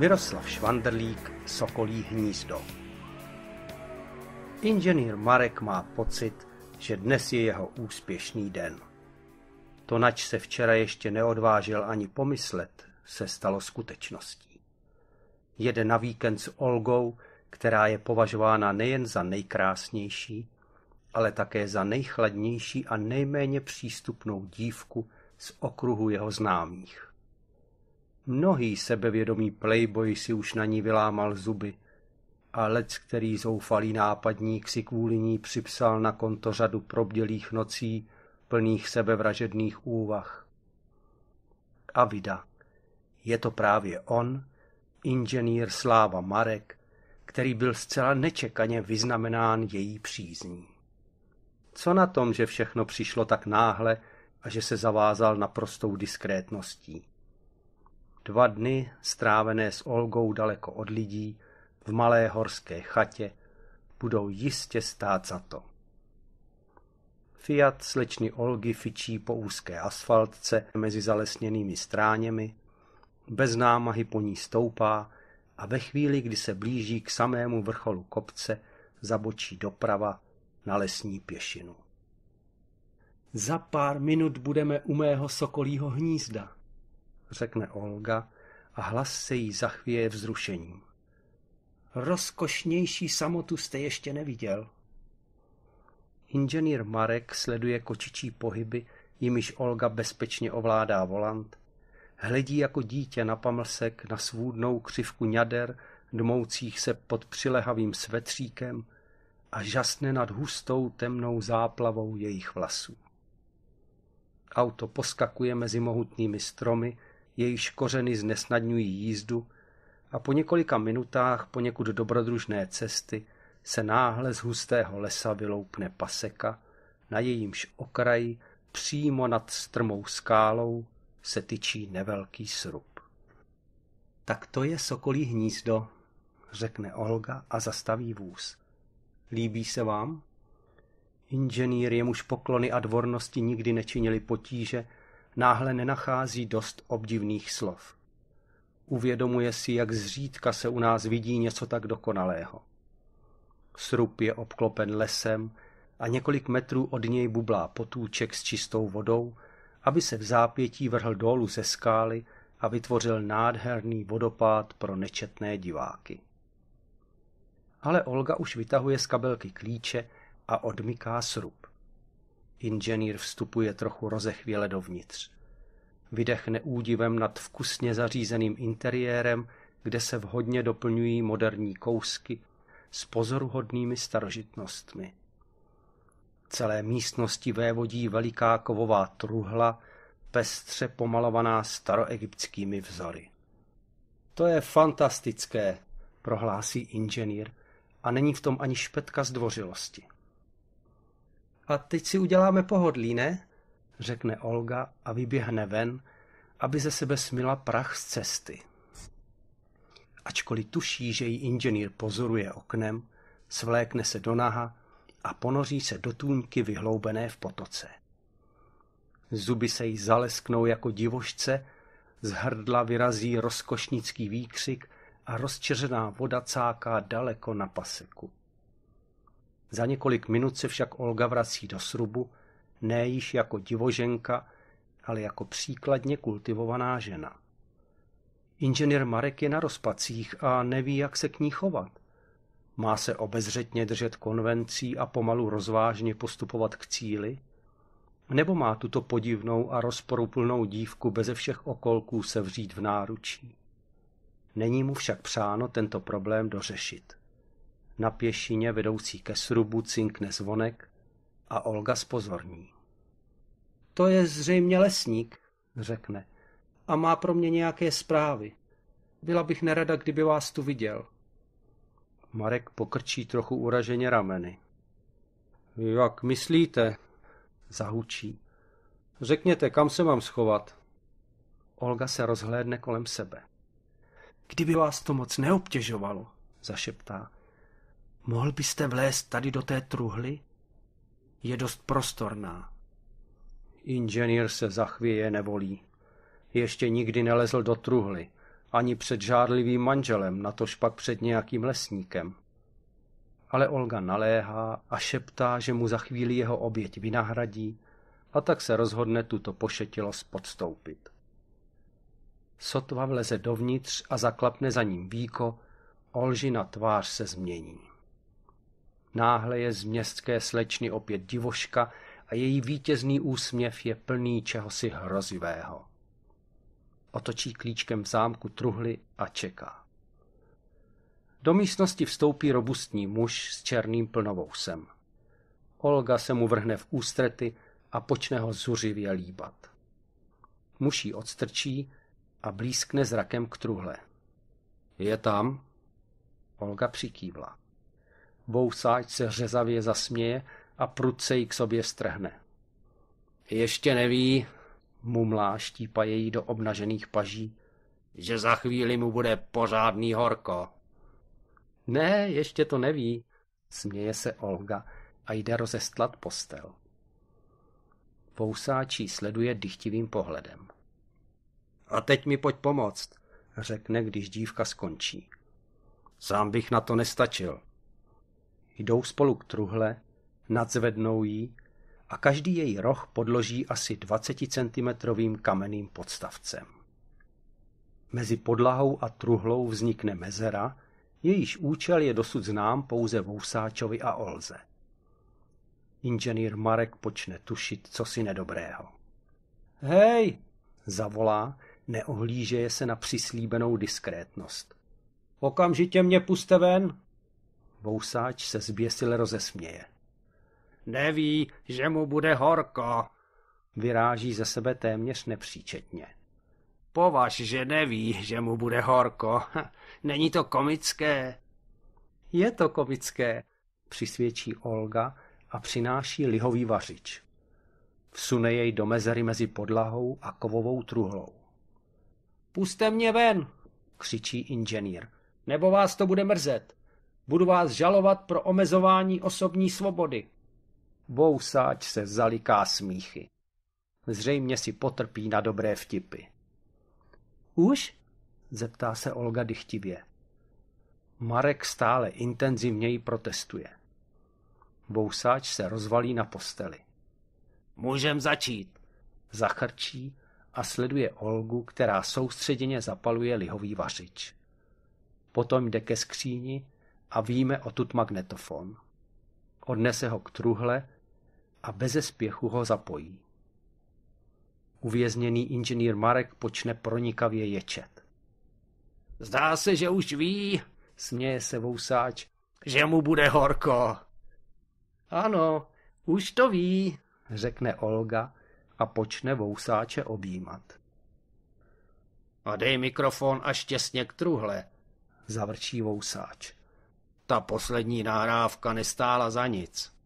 Miroslav Švandrlík, Sokolí hnízdo. Inženýr Marek má pocit, že dnes je jeho úspěšný den. To, nač se včera ještě neodvážil ani pomyslet, se stalo skutečností. Jede na víkend s Olgou, která je považována nejen za nejkrásnější, ale také za nejchladnější a nejméně přístupnou dívku z okruhu jeho známých. Mnohý sebevědomý playboy si už na ní vylámal zuby a lec, který zoufalý nápadník si kvůli ní připsal na konto řadu probdělých nocí plných sebevražedných úvah. A vida. Je to právě on, inženýr Sláva Marek, který byl zcela nečekaně vyznamenán její přízní. Co na tom, že všechno přišlo tak náhle a že se zavázal naprostou diskrétností? Dva dny strávené s Olgou daleko od lidí, v malé horské chatě, budou jistě stát za to. Fiat slečny Olgy fičí po úzké asfaltce mezi zalesněnými stráněmi, bez námahy po ní stoupá a ve chvíli, kdy se blíží k samému vrcholu kopce, zabočí doprava na lesní pěšinu. Za pár minut budeme u mého sokolího hnízda, řekne Olga a hlas se jí zachvěje vzrušením. Rozkošnější samotu jste ještě neviděl. Inženýr Marek sleduje kočičí pohyby, jimiž Olga bezpečně ovládá volant, hledí jako dítě na pamlsek na svůdnou křivku ňader, dmoucích se pod přilehavým svetříkem a žasne nad hustou temnou záplavou jejich vlasů. Auto poskakuje mezi mohutnými stromy, jejíž kořeny znesnadňují jízdu a po několika minutách poněkud dobrodružné cesty se náhle z hustého lesa vyloupne paseka, na jejímž okraji přímo nad strmou skálou se tyčí nevelký srub. Tak to je sokolí hnízdo, řekne Olga a zastaví vůz. Líbí se vám? Inženýr jemuž poklony a dvornosti nikdy nečinili potíže, náhle nenachází dost obdivných slov. Uvědomuje si, jak zřídka se u nás vidí něco tak dokonalého. Srub je obklopen lesem a několik metrů od něj bublá potůček s čistou vodou, aby se v zápětí vrhl dolů ze skály a vytvořil nádherný vodopád pro nečetné diváky. Ale Olga už vytahuje z kabelky klíče a odmyká srub. Inženýr vstupuje trochu rozechvěle dovnitř. Vydechne údivem nad vkusně zařízeným interiérem, kde se vhodně doplňují moderní kousky s pozoruhodnými starožitnostmi. Celé místnosti vévodí veliká kovová truhla, pestře pomalovaná staroegyptskými vzory. To je fantastické, prohlásí inženýr a není v tom ani špetka zdvořilosti. A teď si uděláme pohodlí, ne? Řekne Olga a vyběhne ven, aby ze sebe smila prach z cesty. Ačkoliv tuší, že ji inženýr pozoruje oknem, svlékne se do naha a ponoří se do tůňky vyhloubené v potoce. Zuby se jí zalesknou jako divošce, z hrdla vyrazí rozkošnický výkřik a rozčeřená voda cáká daleko na paseku. Za několik minut se však Olga vrací do srubu, ne již jako divoženka, ale jako příkladně kultivovaná žena. Inženýr Marek je na rozpacích a neví, jak se k ní chovat. Má se obezřetně držet konvencí a pomalu rozvážně postupovat k cíli? Nebo má tuto podivnou a rozporuplnou dívku beze všech okolků sevřít v náručí? Není mu však přáno tento problém dořešit. Na pěšině vedoucí ke srubu cinkne zvonek a Olga spozorní. To je zřejmě lesník, řekne, a má pro mě nějaké zprávy. Byla bych nerada, kdyby vás tu viděl. Marek pokrčí trochu uraženě rameny. Jak myslíte? Zahučí. Řekněte, kam se mám schovat? Olga se rozhlédne kolem sebe. Kdyby vás to moc neobtěžovalo, zašeptá. Mohl byste vlézt tady do té truhly? Je dost prostorná. Inženýr se zachvěje nevolí. Ještě nikdy nelezl do truhly, ani před žádlivým manželem, natož pak před nějakým lesníkem. Ale Olga naléhá a šeptá, že mu za chvíli jeho oběť vynahradí a tak se rozhodne tuto pošetilost podstoupit. Sotva vleze dovnitř a zaklapne za ním víko, Olžina tvář se změní. Náhle je z městské slečny opět divoška a její vítězný úsměv je plný čehosi hrozivého. Otočí klíčkem v zámku truhly a čeká. Do místnosti vstoupí robustní muž s černým plnovousem. Olga se mu vrhne v ústrety a počne ho zuřivě líbat. Muž ji odstrčí a blízkne zrakem k truhle. Je tam? Olga přikývla. Vousáč se řezavě zasměje a prudce ji k sobě strhne. Ještě neví, mumlá štípa její do obnažených paží, že za chvíli mu bude pořádný horko. Ne, ještě to neví, směje se Olga a jde rozestlat postel. Vousáčí sleduje dychtivým pohledem. A teď mi pojď pomoct, řekne, když dívka skončí. Sám bych na to nestačil. Jdou spolu k truhle, nadzvednou ji a každý její roh podloží asi 20 cm kamenným podstavcem. Mezi podlahou a truhlou vznikne mezera, jejíž účel je dosud znám pouze Vousáčovi a Olze. Inženýr Marek počne tušit, co si nedobrého. Hej! zavolá, neohlížeje se na přislíbenou diskrétnost. Okamžitě mě puste ven! Vousáč se zběsil rozesměje. Neví, že mu bude horko. Vyráží ze sebe téměř nepříčetně. Považ, že neví, že mu bude horko. Není to komické? Je to komické, přisvědčí Olga a přináší lihový vařič. Vsune jej do mezery mezi podlahou a kovovou truhlou. Puste mě ven, křičí inženýr, nebo vás to bude mrzet. Budu vás žalovat pro omezování osobní svobody. Bousáč se zaliká smíchy. Zřejmě si potrpí na dobré vtipy. Už? zeptá se Olga dychtivě. Marek stále intenzivněji protestuje. Bousáč se rozvalí na posteli. Můžem začít. Zachrčí a sleduje Olgu, která soustředěně zapaluje lihový vařič. Potom jde ke skříni a víme o tut magnetofon. Odnese ho k truhle a beze spěchu ho zapojí. Uvězněný inženýr Marek počne pronikavě ječet. Zdá se, že už ví, směje se vousáč, že mu bude horko. Ano, už to ví, řekne Olga a počne vousáče objímat. A dej mikrofon až těsně k truhle, zavrčí vousáč. Ta poslední nahrávka nestála za nic.